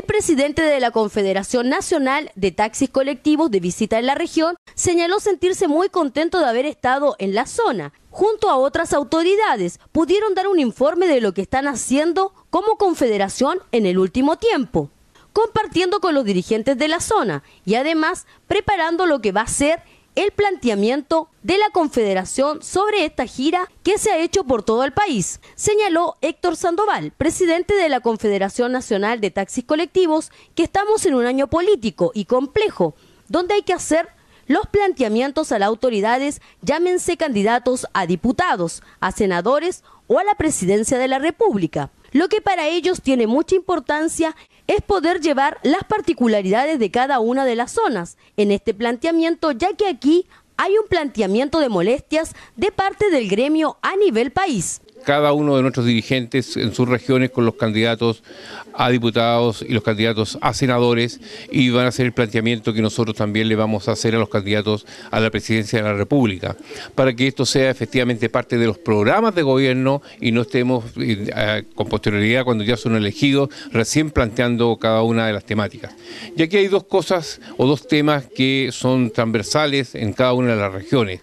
El presidente de la Confederación Nacional de Taxis Colectivos de visita en la región señaló sentirse muy contento de haber estado en la zona. Junto a otras autoridades, pudieron dar un informe de lo que están haciendo como confederación en el último tiempo compartiendo con los dirigentes de la zona y además preparando lo que va a ser el planteamiento de la Confederación sobre esta gira que se ha hecho por todo el país, señaló Héctor Sandoval, presidente de la Confederación Nacional de Taxis Colectivos, que estamos en un año político y complejo, donde hay que hacer los planteamientos a las autoridades, llámense candidatos a diputados, a senadores o a la presidencia de la República. Lo que para ellos tiene mucha importancia es poder llevar las particularidades de cada una de las zonas en este planteamiento, ya que aquí hay un planteamiento de molestias de parte del gremio a nivel país cada uno de nuestros dirigentes en sus regiones con los candidatos a diputados y los candidatos a senadores y van a hacer el planteamiento que nosotros también le vamos a hacer a los candidatos a la presidencia de la República, para que esto sea efectivamente parte de los programas de gobierno y no estemos eh, con posterioridad cuando ya son elegidos recién planteando cada una de las temáticas. Y aquí hay dos cosas o dos temas que son transversales en cada una de las regiones.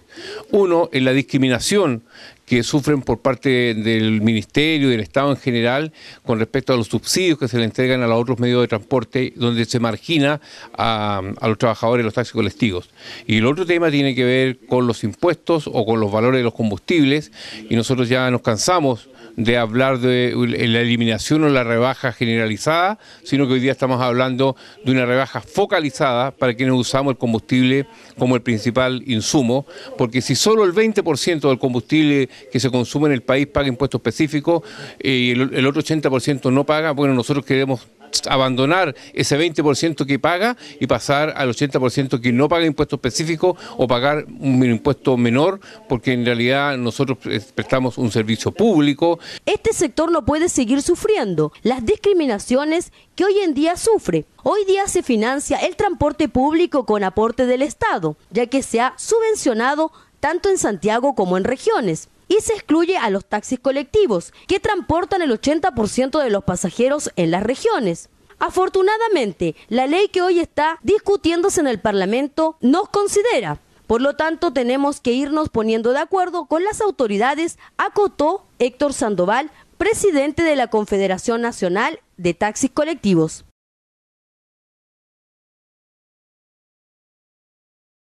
Uno es la discriminación que sufren por parte del Ministerio y del Estado en general con respecto a los subsidios que se le entregan a los otros medios de transporte, donde se margina a, a los trabajadores de los taxis colectivos. Y el otro tema tiene que ver con los impuestos o con los valores de los combustibles, y nosotros ya nos cansamos de hablar de la eliminación o la rebaja generalizada, sino que hoy día estamos hablando de una rebaja focalizada para quienes usamos el combustible como el principal insumo, porque si solo el 20% del combustible que se consume en el país paga impuestos específicos eh, y el, el otro 80% no paga, bueno, nosotros queremos abandonar ese 20% que paga y pasar al 80% que no paga impuestos específicos o pagar un impuesto menor, porque en realidad nosotros eh, prestamos un servicio público. Este sector no puede seguir sufriendo las discriminaciones que hoy en día sufre. Hoy día se financia el transporte público con aporte del Estado, ya que se ha subvencionado tanto en Santiago como en regiones. Y se excluye a los taxis colectivos, que transportan el 80% de los pasajeros en las regiones. Afortunadamente, la ley que hoy está discutiéndose en el Parlamento nos considera. Por lo tanto, tenemos que irnos poniendo de acuerdo con las autoridades, acotó Héctor Sandoval, presidente de la Confederación Nacional de Taxis Colectivos.